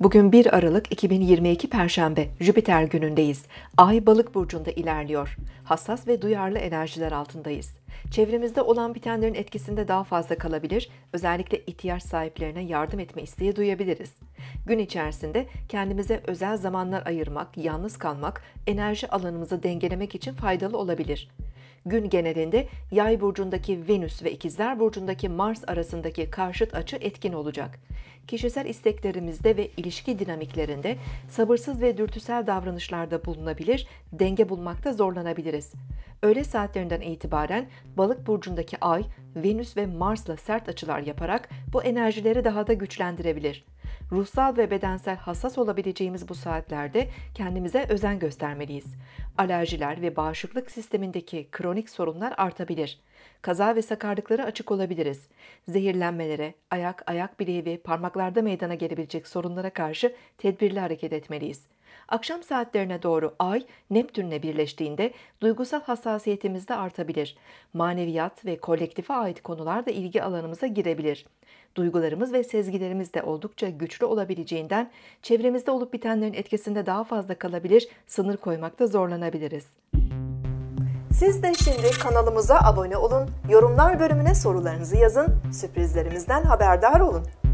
Bugün 1 Aralık 2022 Perşembe, Jüpiter günündeyiz. Ay balık burcunda ilerliyor. Hassas ve duyarlı enerjiler altındayız. Çevremizde olan bitenlerin etkisinde daha fazla kalabilir, özellikle ihtiyaç sahiplerine yardım etme isteği duyabiliriz. Gün içerisinde kendimize özel zamanlar ayırmak, yalnız kalmak, enerji alanımızı dengelemek için faydalı olabilir gün genelinde Yay burcundaki Venüs ve İkizler burcundaki Mars arasındaki karşıt açı etkin olacak. Kişisel isteklerimizde ve ilişki dinamiklerinde sabırsız ve dürtüsel davranışlarda bulunabilir, denge bulmakta zorlanabiliriz. Öğle saatlerinden itibaren Balık burcundaki Ay, Venüs ve Mars'la sert açılar yaparak bu enerjileri daha da güçlendirebilir ruhsal ve bedensel hassas olabileceğimiz bu saatlerde kendimize özen göstermeliyiz. Alerjiler ve bağışıklık sistemindeki kronik sorunlar artabilir. Kaza ve sakarlıklara açık olabiliriz. Zehirlenmelere, ayak, ayak bileği ve parmaklarda meydana gelebilecek sorunlara karşı tedbirli hareket etmeliyiz. Akşam saatlerine doğru Ay, Neptün'le birleştiğinde duygusal hassasiyetimiz de artabilir. Maneviyat ve kolektife ait konular da ilgi alanımıza girebilir. Duygularımız ve sezgilerimiz de oldukça güçlü olabileceğinden çevremizde olup bitenlerin etkisinde daha fazla kalabilir, sınır koymakta zorlanabiliriz. Siz de şimdi kanalımıza abone olun, yorumlar bölümüne sorularınızı yazın, sürprizlerimizden haberdar olun.